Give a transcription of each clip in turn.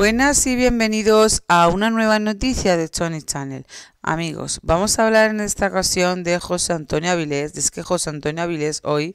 Buenas y bienvenidos a una nueva noticia de Tony Channel. Amigos, vamos a hablar en esta ocasión de José Antonio Avilés. Es que José Antonio Avilés hoy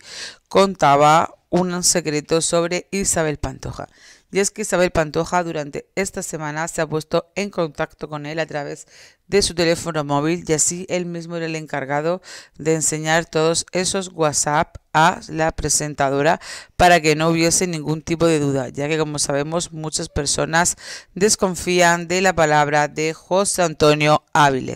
contaba un secreto sobre Isabel Pantoja. Y es que Isabel Pantoja durante esta semana se ha puesto en contacto con él a través de su teléfono móvil y así él mismo era el encargado de enseñar todos esos WhatsApp a la presentadora para que no hubiese ningún tipo de duda, ya que como sabemos muchas personas desconfían de la palabra de José Antonio Áviles.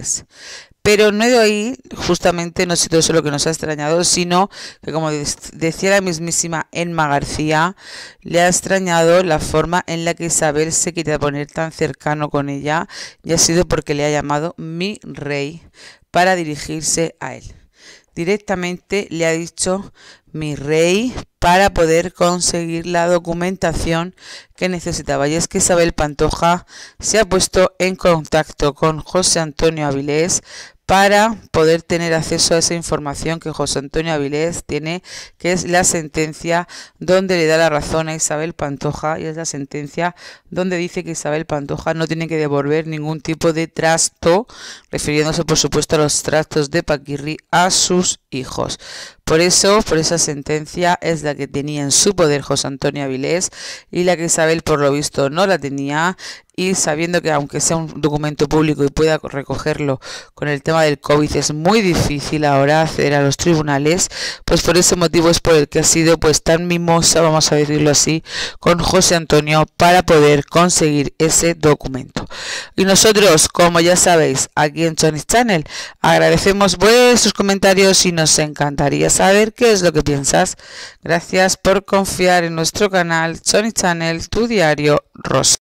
Pero no he de ahí, justamente, no ha sido eso lo que nos ha extrañado, sino que, como decía la mismísima Emma García, le ha extrañado la forma en la que Isabel se quería poner tan cercano con ella, y ha sido porque le ha llamado mi rey para dirigirse a él. Directamente le ha dicho mi rey para poder conseguir la documentación que necesitaba. Y es que Isabel Pantoja se ha puesto en contacto con José Antonio Avilés para poder tener acceso a esa información que José Antonio Avilés tiene, que es la sentencia donde le da la razón a Isabel Pantoja, y es la sentencia donde dice que Isabel Pantoja no tiene que devolver ningún tipo de trasto, refiriéndose por supuesto a los trastos de Paquirri a sus hijos. Por eso, por esa sentencia es la que tenía en su poder José Antonio Avilés y la que Isabel por lo visto no la tenía y sabiendo que aunque sea un documento público y pueda recogerlo con el tema del COVID es muy difícil ahora acceder a los tribunales, pues por ese motivo es por el que ha sido pues tan mimosa, vamos a decirlo así, con José Antonio para poder conseguir ese documento. Y nosotros, como ya sabéis, aquí en Sony Channel, agradecemos vuestros comentarios y nos encantaría saber qué es lo que piensas. Gracias por confiar en nuestro canal Sony Channel, tu diario Rosa.